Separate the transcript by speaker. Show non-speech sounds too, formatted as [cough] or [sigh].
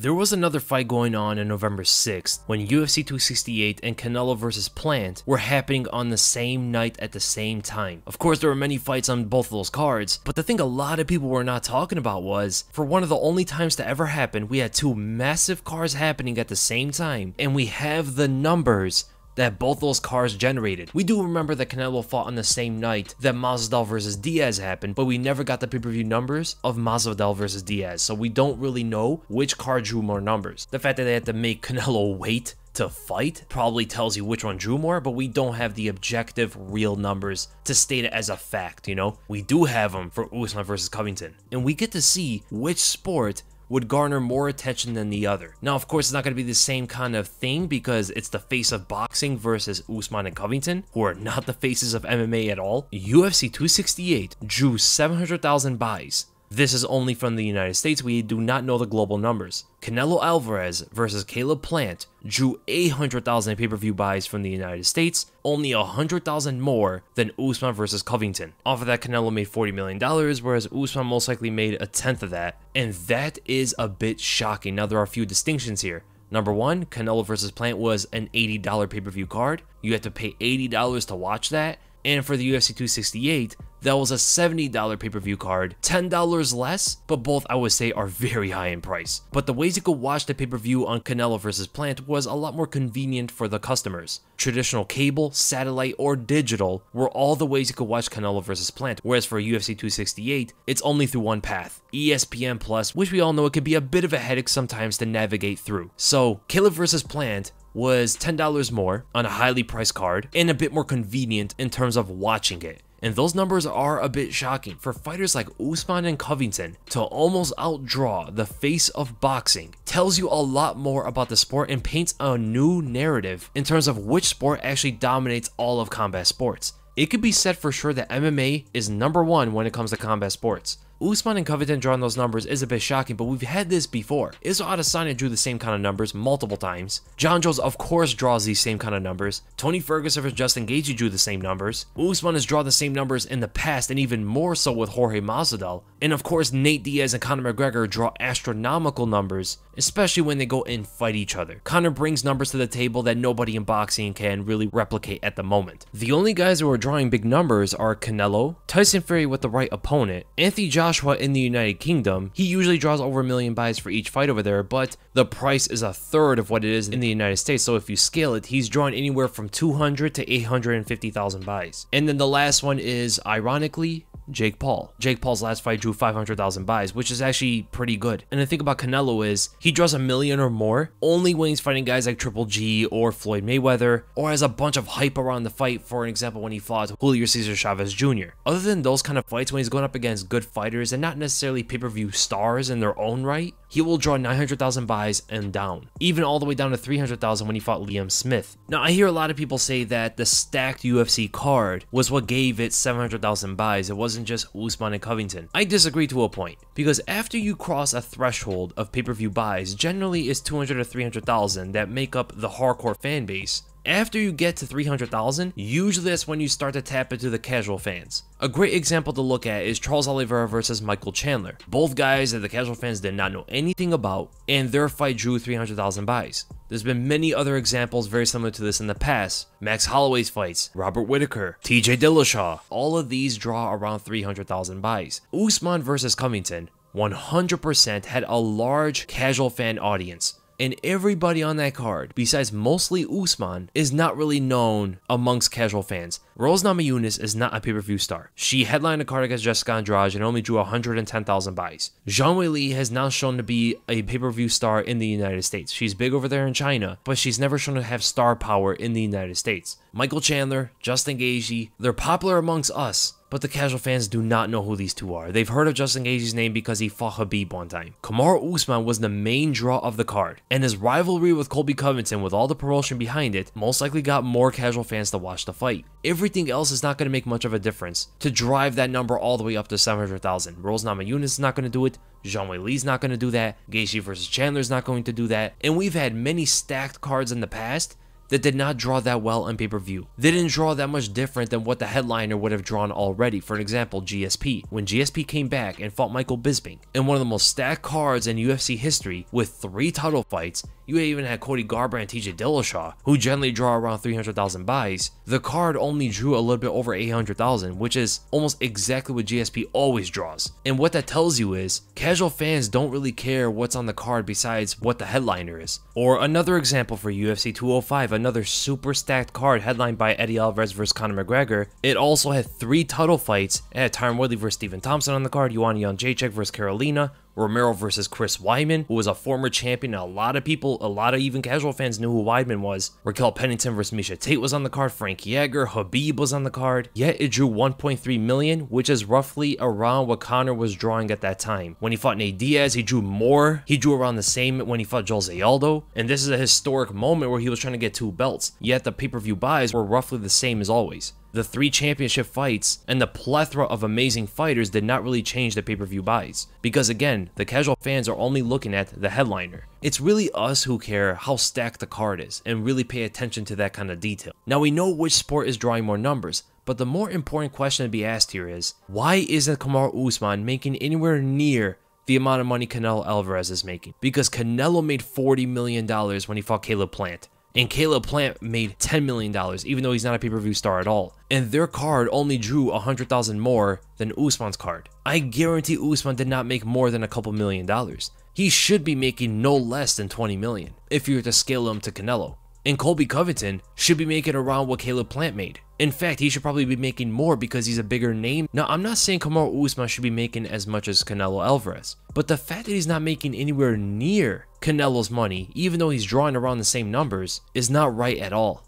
Speaker 1: There was another fight going on on November 6th when UFC 268 and Canelo vs Plant were happening on the same night at the same time. Of course there were many fights on both of those cards, but the thing a lot of people were not talking about was, for one of the only times to ever happen, we had two massive cards happening at the same time, and we have the numbers that both those cars generated. We do remember that Canelo fought on the same night that Masvidal versus Diaz happened, but we never got the pay-per-view numbers of Masvidal versus Diaz, so we don't really know which car drew more numbers. The fact that they had to make [laughs] Canelo wait to fight probably tells you which one drew more, but we don't have the objective real numbers to state it as a fact, you know? We do have them for Usman versus Covington, and we get to see which sport would garner more attention than the other. Now, of course, it's not going to be the same kind of thing because it's the face of boxing versus Usman and Covington, who are not the faces of MMA at all. UFC 268 drew 700,000 buys this is only from the United States, we do not know the global numbers. Canelo Alvarez versus Caleb Plant drew 800,000 pay per view buys from the United States, only 100,000 more than Usman versus Covington. Off of that, Canelo made $40 million, whereas Usman most likely made a tenth of that, and that is a bit shocking. Now, there are a few distinctions here. Number one, Canelo versus Plant was an $80 pay per view card. You have to pay $80 to watch that. And for the UFC 268, that was a $70 pay-per-view card, $10 less, but both I would say are very high in price. But the ways you could watch the pay-per-view on Canelo vs. Plant was a lot more convenient for the customers. Traditional cable, satellite, or digital were all the ways you could watch Canelo vs. Plant, whereas for UFC 268, it's only through one path, ESPN Plus, which we all know it could be a bit of a headache sometimes to navigate through. So, Caleb vs. Plant was $10 more on a highly priced card and a bit more convenient in terms of watching it. And those numbers are a bit shocking for fighters like Usman and Covington to almost outdraw the face of boxing tells you a lot more about the sport and paints a new narrative in terms of which sport actually dominates all of combat sports. It could be said for sure that MMA is number one when it comes to combat sports. Usman and Covington drawing those numbers is a bit shocking, but we've had this before. Israel Adesanya drew the same kind of numbers multiple times. John Jones, of course, draws these same kind of numbers. Tony Ferguson versus Justin Gaethje drew the same numbers. Usman has drawn the same numbers in the past, and even more so with Jorge Masvidal. And of course, Nate Diaz and Conor McGregor draw astronomical numbers, especially when they go and fight each other. Conor brings numbers to the table that nobody in boxing can really replicate at the moment. The only guys who are drawing big numbers are Canelo, Tyson Fury with the right opponent, Anthony Joshua Joshua in the United Kingdom. He usually draws over a million buys for each fight over there, but the price is a third of what it is in the United States. So if you scale it, he's drawn anywhere from 200 to 850,000 buys. And then the last one is, ironically, Jake Paul. Jake Paul's last fight drew 500,000 buys, which is actually pretty good. And the thing about Canelo is he draws a million or more only when he's fighting guys like Triple G or Floyd Mayweather, or has a bunch of hype around the fight, for an example, when he fought Julio Cesar Chavez Jr. Other than those kind of fights when he's going up against good fighters and not necessarily pay-per-view stars in their own right, he will draw 900,000 buys and down, even all the way down to 300,000 when he fought Liam Smith. Now, I hear a lot of people say that the stacked UFC card was what gave it 700,000 buys. It wasn't just Usman and Covington. I disagree to a point, because after you cross a threshold of pay-per-view buys, generally it's 200 to 300,000 that make up the hardcore fan base. After you get to 300,000, usually that's when you start to tap into the casual fans. A great example to look at is Charles Oliveira versus Michael Chandler, both guys that the casual fans did not know anything about, and their fight drew 300,000 buys. There's been many other examples very similar to this in the past. Max Holloway's fights, Robert Whitaker, TJ Dillashaw, all of these draw around 300,000 buys. Usman versus Covington, 100% had a large casual fan audience and everybody on that card, besides mostly Usman, is not really known amongst casual fans. Rose Namajunas is not a pay-per-view star. She headlined a card against Jessica Andrade and only drew 110,000 buys. Zhang Wei Li has now shown to be a pay-per-view star in the United States. She's big over there in China, but she's never shown to have star power in the United States. Michael Chandler, Justin Gaethje, they're popular amongst us, but the casual fans do not know who these two are. They've heard of Justin Gaethje's name because he fought Habib one time. Kamar Usman was the main draw of the card, and his rivalry with Colby Covington with all the promotion behind it most likely got more casual fans to watch the fight. Everything else is not going to make much of a difference to drive that number all the way up to 700,000. Rose Namajunas is not going to do it, Jean Wei Lee's not going to do that, Gaethje versus is not going to do that, and we've had many stacked cards in the past that did not draw that well on pay-per-view. They didn't draw that much different than what the headliner would have drawn already. For example, GSP. When GSP came back and fought Michael Bisping in one of the most stacked cards in UFC history with three title fights, you even had Cody Garbrandt and TJ Dillashaw, who generally draw around 300,000 buys. The card only drew a little bit over 800,000, which is almost exactly what GSP always draws. And what that tells you is, casual fans don't really care what's on the card besides what the headliner is. Or another example for UFC 205, another super stacked card headlined by Eddie Alvarez vs Conor McGregor. It also had three title fights. It had Tyron Woodley vs Stephen Thompson on the card, Yuan Yan Jacek vs Carolina, Romero versus Chris Weidman, who was a former champion. a lot of people, a lot of even casual fans knew who Weidman was. Raquel Pennington versus Misha Tate was on the card. Frank Yeager, Habib was on the card. Yet it drew 1.3 million, which is roughly around what Connor was drawing at that time. When he fought Nate Diaz, he drew more. He drew around the same when he fought Jose Aldo. And this is a historic moment where he was trying to get two belts. Yet the pay-per-view buys were roughly the same as always the three championship fights and the plethora of amazing fighters did not really change the pay-per-view buys. Because again, the casual fans are only looking at the headliner. It's really us who care how stacked the card is and really pay attention to that kind of detail. Now we know which sport is drawing more numbers, but the more important question to be asked here is, why isn't Kamar Usman making anywhere near the amount of money Canelo Alvarez is making? Because Canelo made $40 million when he fought Caleb Plant. And Caleb Plant made $10 million, even though he's not a pay per view star at all. And their card only drew 100,000 more than Usman's card. I guarantee Usman did not make more than a couple million dollars. He should be making no less than 20 million if you were to scale him to Canelo. And Colby Covington should be making around what Caleb Plant made. In fact, he should probably be making more because he's a bigger name. Now, I'm not saying Kamaru Usman should be making as much as Canelo Alvarez, but the fact that he's not making anywhere near Canelo's money, even though he's drawing around the same numbers, is not right at all.